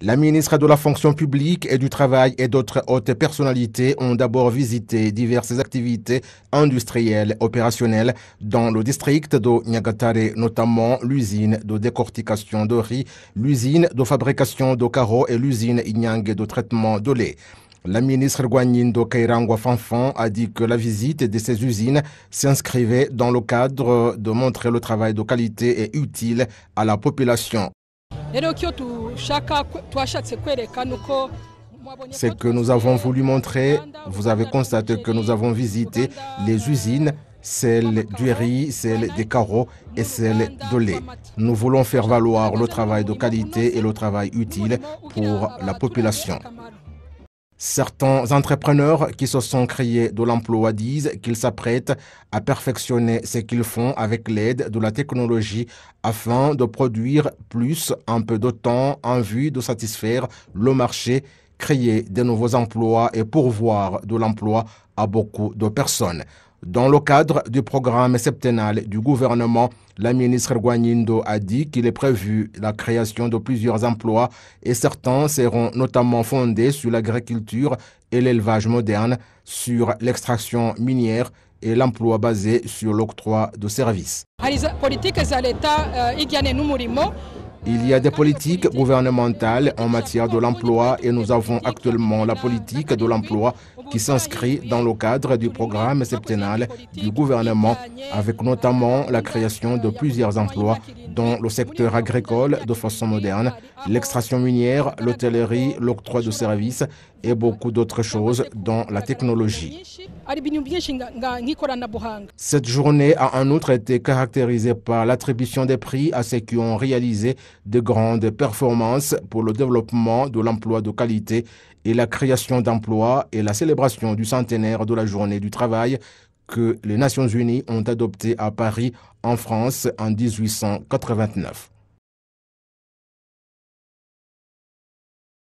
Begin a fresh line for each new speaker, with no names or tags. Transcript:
La ministre de la fonction publique et du travail et d'autres hautes personnalités ont d'abord visité diverses activités industrielles opérationnelles dans le district de Nyagatare, notamment l'usine de décortication de riz, l'usine de fabrication de carreaux et l'usine Inyang de traitement de lait. La ministre de Kairangwa Fanfan a dit que la visite de ces usines s'inscrivait dans le cadre de montrer le travail de qualité et utile à la population. Ce que nous avons voulu montrer, vous avez constaté que nous avons visité les usines, celles du riz, celles des carreaux et celles de lait. Nous voulons faire valoir le travail de qualité et le travail utile pour la population. Certains entrepreneurs qui se sont créés de l'emploi disent qu'ils s'apprêtent à perfectionner ce qu'ils font avec l'aide de la technologie afin de produire plus en peu de temps en vue de satisfaire le marché, créer de nouveaux emplois et pourvoir de l'emploi à beaucoup de personnes. Dans le cadre du programme septennal du gouvernement, la ministre Guanindo a dit qu'il est prévu la création de plusieurs emplois et certains seront notamment fondés sur l'agriculture et l'élevage moderne, sur l'extraction minière et l'emploi basé sur l'octroi de services. Il y a des politiques gouvernementales en matière de l'emploi et nous avons actuellement la politique de l'emploi qui s'inscrit dans le cadre du programme septennal du gouvernement avec notamment la création de plusieurs emplois dans le secteur agricole de façon moderne, l'extraction minière, l'hôtellerie, l'octroi de services et beaucoup d'autres choses dans la technologie. Cette journée a en outre été caractérisée par l'attribution des prix à ceux qui ont réalisé de grandes performances pour le développement de l'emploi de qualité et la création d'emplois et la célébration du centenaire de la journée du travail que les Nations Unies ont adopté à Paris, en France, en 1889.